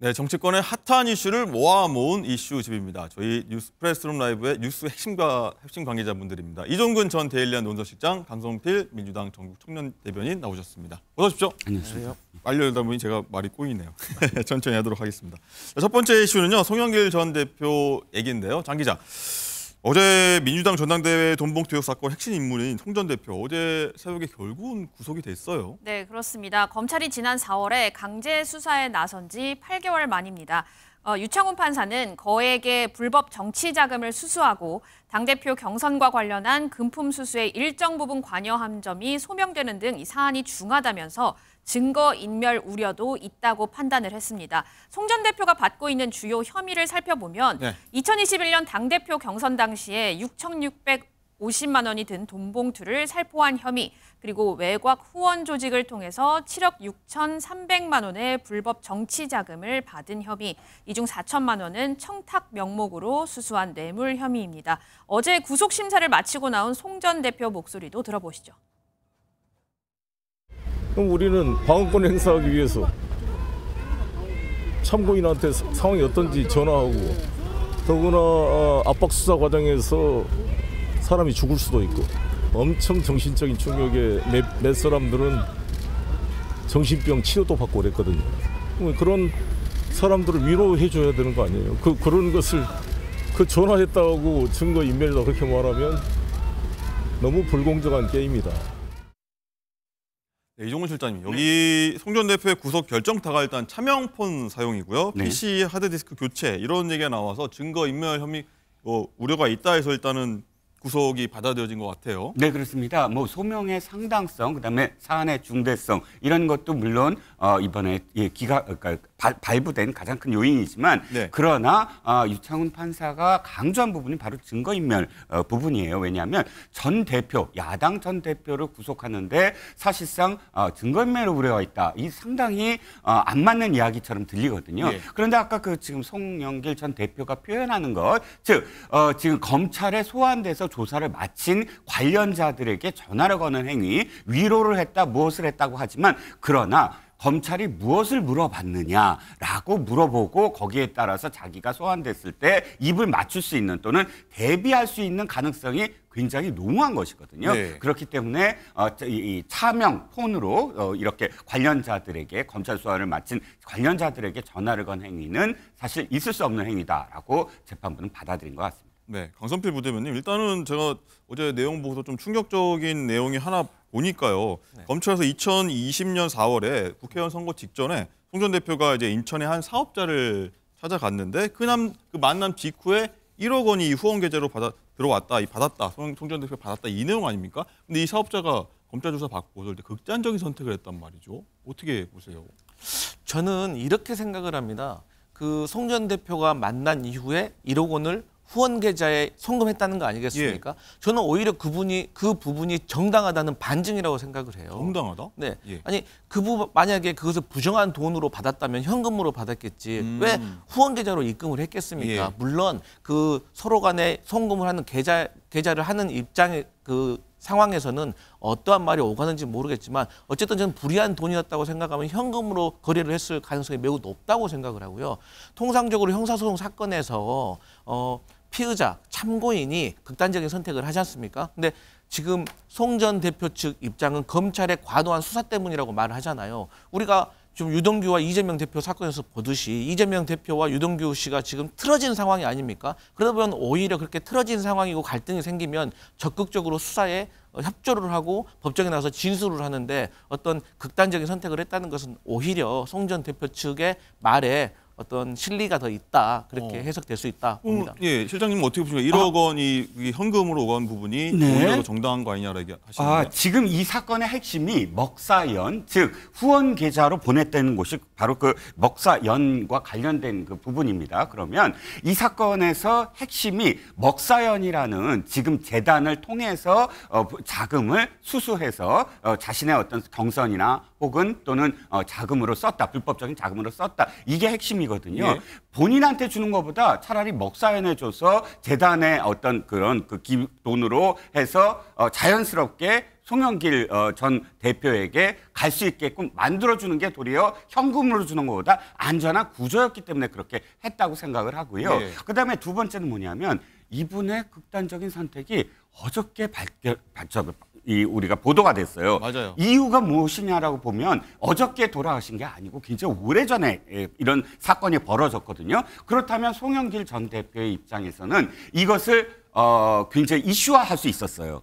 네, 정치권의 핫한 이슈를 모아 모은 이슈 집입니다. 저희 뉴스 프레스룸 라이브의 뉴스 핵심과 핵심 관계자분들입니다. 이종근 전 데일리안 논설실장, 강성필 민주당 전국 청년 대변인 나오셨습니다. 어서 오십시오. 안녕하세요. 네, 빨리 려다 보니 제가 말이 꼬이네요. 천천히 하도록 하겠습니다. 첫 번째 이슈는요, 송영길 전 대표 얘기인데요. 장 기자. 어제 민주당 전당대회 돈봉투역 사건 핵심 인물인 송전 대표 어제 새벽에 결국은 구속이 됐어요. 네, 그렇습니다. 검찰이 지난 4월에 강제 수사에 나선 지 8개월 만입니다. 어, 유창훈 판사는 거액의 불법 정치 자금을 수수하고 당대표 경선과 관련한 금품 수수에 일정 부분 관여한 점이 소명되는 등 이 사안이 중하다면서 증거인멸 우려도 있다고 판단을 했습니다. 송 전 대표가 받고 있는 주요 혐의를 살펴보면 네. 2021년 당대표 경선 당시에 6,650만 원이 든 돈봉투를 살포한 혐의, 그리고 외곽 후원 조직을 통해서 7억 6,300만 원의 불법 정치 자금을 받은 혐의, 이 중 4천만 원은 청탁 명목으로 수수한 뇌물 혐의입니다. 어제 구속 심사를 마치고 나온 송 전 대표 목소리도 들어보시죠. 그럼 우리는 방어권 행사하기 위해서 참고인한테 상황이 어떤지 전화하고 더구나 어, 압박 수사 과정에서 사람이 죽을 수도 있고 엄청 정신적인 충격에 몇, 몇 사람들은 정신병 치료도 받고 그랬거든요. 뭐 그런 사람들을 위로해 줘야 되는 거 아니에요. 그 그런 것을 그 전화했다고 증거 인멸이다 그렇게 말하면 너무 불공정한 게임이다. 네, 이종훈 실장님, 여기 네. 송전 대표의 구속 결정타가 일단 차명폰 사용이고요. 네. PC 하드디스크 교체 이런 얘기가 나와서 증거인멸 혐의 뭐 우려가 있다 해서 일단은 구속이 받아들여진 것 같아요. 네, 그렇습니다. 뭐 소명의 상당성, 그다음에 사안의 중대성 이런 것도 물론 어, 이번에 예, 기각 그러니까 발, 발부된 가장 큰 요인이지만 네. 그러나 어, 유창훈 판사가 강조한 부분이 바로 증거인멸 어, 부분이에요. 왜냐하면 전 대표 야당 전 대표를 구속하는데 사실상 어, 증거인멸의 우려가 있다. 이 상당히 어, 안 맞는 이야기처럼 들리거든요. 네. 그런데 아까 그 지금 송영길 전 대표가 표현하는 것, 즉 어, 지금 검찰에 소환돼서 조사를 마친 관련자들에게 전화를 거는 행위, 위로를 했다, 무엇을 했다고 하지만 그러나 검찰이 무엇을 물어봤느냐라고 물어보고 거기에 따라서 자기가 소환됐을 때 입을 맞출 수 있는 또는 대비할 수 있는 가능성이 굉장히 농후한 것이거든요. 네. 그렇기 때문에 어, 이, 차명 폰으로 어, 이렇게 관련자들에게 검찰 소환을 마친 관련자들에게 전화를 건 행위는 사실 있을 수 없는 행위다라고 재판부는 받아들인 것 같습니다. 네, 강선필 부대변님 일단은 제가 어제 내용 보고서 좀 충격적인 내용이 하나 보니까요. 네. 검찰에서 2020년 4월에 국회의원 선거 직전에 송전 대표가 이제 인천의 한 사업자를 찾아갔는데 그남 그 만남 직후에 1억 원이 후원 계좌로 받아 들어왔다, 이 받았다, 송 전 대표 받았다 이 내용 아닙니까? 근데 이 사업자가 검찰 조사 받고 절대 극단적인 선택을 했단 말이죠. 어떻게 보세요? 저는 이렇게 생각을 합니다. 그 송전 대표가 만난 이후에 1억 원을 후원 계좌에 송금했다는 거 아니겠습니까? 예. 저는 오히려 그분이 그 부분이 정당하다는 반증이라고 생각을 해요. 정당하다? 네. 예. 아니 그 부분 만약에 그것을 부정한 돈으로 받았다면 현금으로 받았겠지 음. 왜 후원 계좌로 입금을 했겠습니까? 예. 물론 그 서로 간에 송금을 하는 계좌 계좌를 하는 입장에 그 상황에서는 어떠한 말이 오가는지 모르겠지만 어쨌든 저는 불이한 돈이었다고 생각하면 현금으로 거래를 했을 가능성이 매우 높다고 생각을 하고요. 통상적으로 형사소송 사건에서 어 피의자, 참고인이 극단적인 선택을 하지 않습니까? 근데 지금 송 전 대표 측 입장은 검찰의 과도한 수사 때문이라고 말을 하잖아요. 우리가 지금 유동규와 이재명 대표 사건에서 보듯이 이재명 대표와 유동규 씨가 지금 틀어진 상황이 아닙니까? 그러다 보면 오히려 그렇게 틀어진 상황이고 갈등이 생기면 적극적으로 수사에 협조를 하고 법정에 나와서 진술을 하는데 어떤 극단적인 선택을 했다는 것은 오히려 송 전 대표 측의 말에 어떤 실리가 더 있다 그렇게 어. 해석될 수 있다 어, 봅니다. 어, 예, 실장님 어떻게 보십니까? 1억 아. 원이 현금으로 오간 부분이 네. 오히려 정당한 거 아니냐라고 하시는데 아, 지금 이 사건의 핵심이 먹사연 즉 후원 계좌로 보냈다는 곳이 바로 그 먹사연과 관련된 그 부분입니다. 그러면 이 사건에서 핵심이 먹사연이라는 지금 재단을 통해서 어, 자금을 수수해서 어, 자신의 어떤 경선이나 혹은 또는 어, 자금으로 썼다 불법적인 자금으로 썼다 이게 핵심이거든요. 예. 본인한테 주는 것보다 차라리 먹사연에 줘서 재단에 어떤 그런 그 기, 돈으로 해서 어, 자연스럽게 송영길 어, 전 대표에게 갈 수 있게끔 만들어주는 게 도리어 현금으로 주는 것보다 안전한 구조였기 때문에 그렇게 했다고 생각을 하고요. 예. 그다음에 두 번째는 뭐냐면 이분의 극단적인 선택이 어저께 발견, 발전, 을이 우리가 보도가 됐어요. 맞아요. 이유가 무엇이냐라고 보면 어저께 돌아가신 게 아니고 굉장히 오래전에 예, 이런 사건이 벌어졌거든요. 그렇다면 송영길 전 대표의 입장에서는 이것을 어 굉장히 이슈화할 수 있었어요.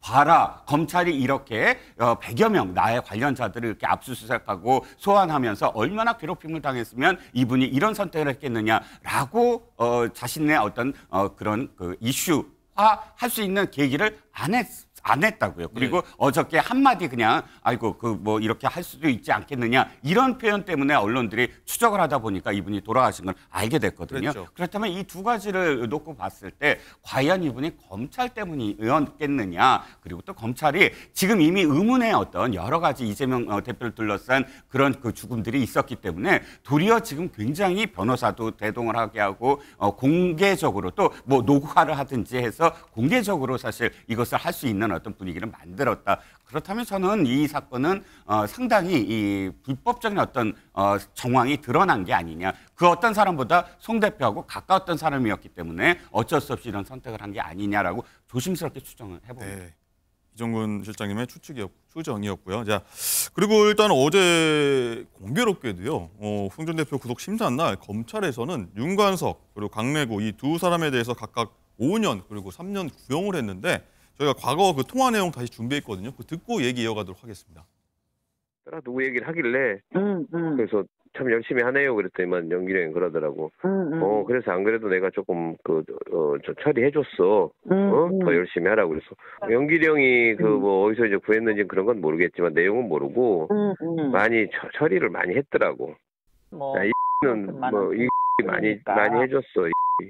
봐라 검찰이 이렇게 어, 100여 명 나의 관련자들을 이렇게 압수수색하고 소환하면서 얼마나 괴롭힘을 당했으면 이분이 이런 선택을 했겠느냐라고 어, 자신의 어떤 어, 그런 그 이슈화 할 수 있는 계기를 안 했. 어안 했다고요. 그리고 네. 어저께 한마디 그냥 아이고 그 뭐 이렇게 할 수도 있지 않겠느냐 이런 표현 때문에 언론들이 추적을 하다 보니까 이분이 돌아가신 걸 알게 됐거든요. 그렇죠. 그렇다면 이 두 가지를 놓고 봤을 때 과연 이분이 검찰 때문이었겠느냐 그리고 또 검찰이 지금 이미 의문의 어떤 여러 가지 이재명 어, 대표를 둘러싼 그런 그 죽음들이 있었기 때문에 도리어 지금 굉장히 변호사도 대동을 하게 하고 어, 공개적으로 또 뭐 녹화를 하든지 해서 공개적으로 사실 이것을 할 수 있는 어떤 분위기를 만들었다. 그렇다면 저는 이 사건은 어, 상당히 이 불법적인 어떤 어, 정황이 드러난 게 아니냐. 그 어떤 사람보다 송 대표하고 가까웠던 사람이었기 때문에 어쩔 수 없이 이런 선택을 한 게 아니냐라고 조심스럽게 추정을 해봅니다. 네. 이정근 실장님의 추측이었, 고 추정이었고요. 자, 그리고 일단 어제 공교롭게도요. 어, 홍준 대표 구속 심사 날 검찰에서는 윤관석 그리고 강래구 이 두 사람에 대해서 각각 5년 그리고 3년 구형을 했는데 저희가 과거 그 통화 내용 다시 준비했거든요. 그 듣고 얘기 이어가도록 하겠습니다. 따라 누구 얘기를 하길래 음, 음. 그래서 참 열심히 하네요 그랬더니만 연기령이 그러더라고. 음, 음. 어 그래서 안 그래도 내가 조금 그어저 처리해줬어. 어? 음, 어더 음. 열심히 하라고 그래서 연기령이 그뭐 음. 어디서 이제 구했는지 그런 건 모르겠지만 내용은 모르고 음, 많이 처, 처리를 많이 했더라고. 뭐는뭐이 뭐 많이 그러니까. 많이 해줬어. 이.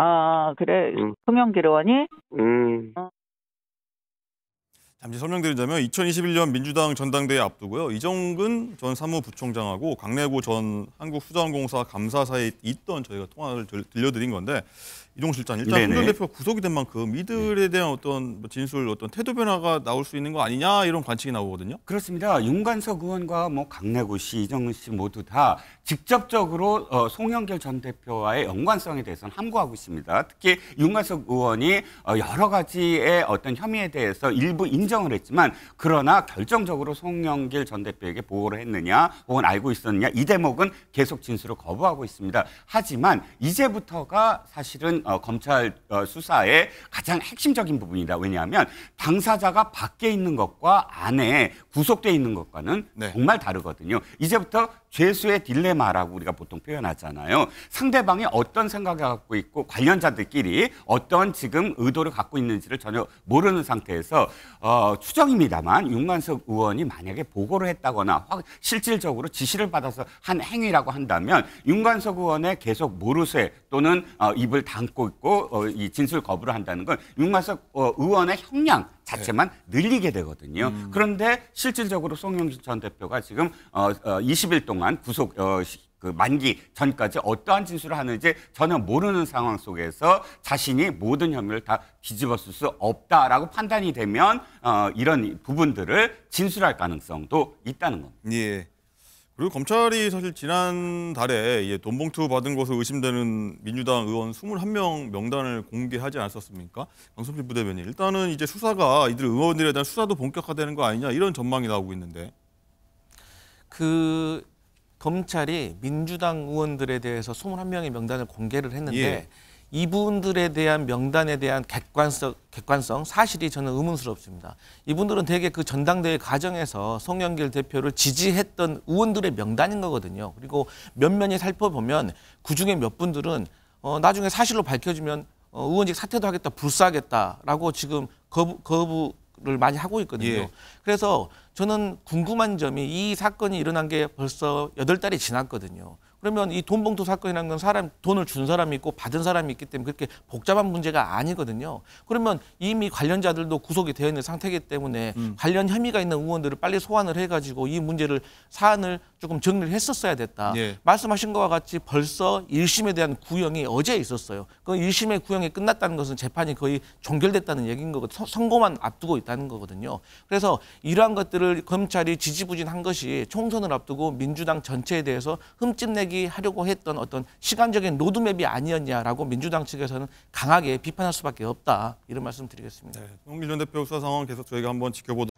아, 그래. 음. 통영기로원이? 음. 어. 잠시 설명드리자면 2021년 민주당 전당대회 앞두고요. 이정근 전 사무부총장하고 강래구 전 한국수자원공사 감사 사에 있던 저희가 통화를 들려드린 건데 이종 실장 일단 네 홍준 대표가 구속이 된 만큼 이들에 네. 대한 어떤 뭐 진술 어떤 태도 변화가 나올 수 있는 거 아니냐 이런 관측이 나오거든요. 그렇습니다. 윤관석 의원과 뭐 강내구 씨, 이정은 씨 모두 다 직접적으로 어, 송영길 전 대표와의 연관성에 대해서는 함구하고 있습니다. 특히 윤관석 의원이 어, 여러 가지의 어떤 혐의에 대해서 일부 인정을 했지만 그러나 결정적으로 송영길 전 대표에게 보호를 했느냐 혹은 알고 있었느냐 이 대목은 계속 진술을 거부하고 있습니다. 하지만 이제부터가 사실은 어, 어, 검찰 어, 수사의 가장 핵심적인 부분이다. 왜냐하면 당사자가 밖에 있는 것과 안에 구속돼 있는 것과는 네. 정말 다르거든요. 이제부터 죄수의 딜레마라고 우리가 보통 표현하잖아요. 상대방이 어떤 생각을 갖고 있고 관련자들끼리 어떤 지금 의도를 갖고 있는지를 전혀 모르는 상태에서 어, 추정입니다만 윤관석 의원이 만약에 보고를 했다거나 확 실질적으로 지시를 받아서 한 행위라고 한다면 윤관석 의원의 계속 모르쇠 또는 어, 입을 당 안고 있고 어, 이 진술 거부를 한다는 건 윤관석 어, 의원의 형량 자체만 네. 늘리게 되거든요. 음. 그런데 실질적으로 송영진 전 대표가 지금 어, 어 20일 동안 구속 어, 그 만기 전까지 어떠한 진술을 하는지 전혀 모르는 상황 속에서 자신이 모든 혐의를 다 뒤집어쓸 수 없다라고 판단이 되면 어, 이런 부분들을 진술할 가능성도 있다는 겁니다. 예. 그리고 검찰이 사실 지난달에 돈 봉투 받은 것으로 의심되는 민주당 의원 21명 명단을 공개하지 않았었습니까? 강성필 부대변인. 일단은 이제 수사가 이들 의원들에 대한 수사도 본격화되는 거 아니냐 이런 전망이 나오고 있는데. 그 검찰이 민주당 의원들에 대해서 21명의 명단을 공개를 했는데 예. 이분들에 대한 명단에 대한 객관성, 객관성 사실이 저는 의문스럽습니다. 이분들은 대개 그 전당대회 과정에서 송영길 대표를 지지했던 의원들의 명단인 거거든요. 그리고 몇면이 살펴보면 그 중에 몇 분들은 어, 나중에 사실로 밝혀지면 어, 의원직 사퇴도 하겠다, 불사하겠다라고 지금 거부, 거부를 많이 하고 있거든요. 예. 그래서 저는 궁금한 점이 이 사건이 일어난 게 벌써 여덟 달이 지났거든요. 그러면 이 돈봉투 사건이라는 건 사람 돈을 준 사람이 있고 받은 사람이 있기 때문에 그렇게 복잡한 문제가 아니거든요. 그러면 이미 관련자들도 구속이 되어 있는 상태이기 때문에 음. 관련 혐의가 있는 의원들을 빨리 소환을 해가지고 이 문제를 사안을 조금 정리를 했었어야 됐다. 예. 말씀하신 것과 같이 벌써 1심에 대한 구형이 어제 있었어요. 그 1심의 구형이 끝났다는 것은 재판이 거의 종결됐다는 얘기인 거거든요. 선고만 앞두고 있다는 거거든요. 그래서 이러한 것들을 검찰이 지지부진한 것이 총선을 앞두고 민주당 전체에 대해서 흠집내기 이기하려고 했던 어떤 시간적인 로드맵이 아니었냐라고 민주당 측에서는 강하게 비판할 수밖에 없다 이런 말씀 드리겠습니다. 네, 홍길전 대표 수사 상황 계속 저희가 한번 지켜보도록